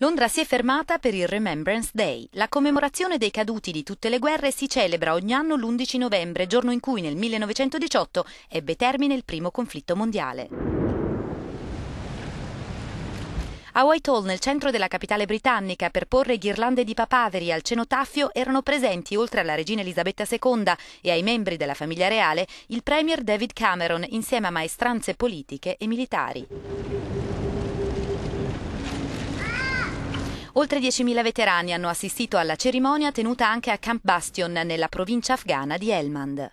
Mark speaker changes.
Speaker 1: Londra si è fermata per il Remembrance Day. La commemorazione dei caduti di tutte le guerre si celebra ogni anno l'11 novembre, giorno in cui nel 1918 ebbe termine il primo conflitto mondiale. A Whitehall, nel centro della capitale britannica, per porre ghirlande di papaveri al cenotafio erano presenti, oltre alla regina Elisabetta II e ai membri della famiglia reale, il premier David Cameron insieme a maestranze politiche e militari. Oltre 10.000 veterani hanno assistito alla cerimonia tenuta anche a Camp Bastion nella provincia afghana di Helmand.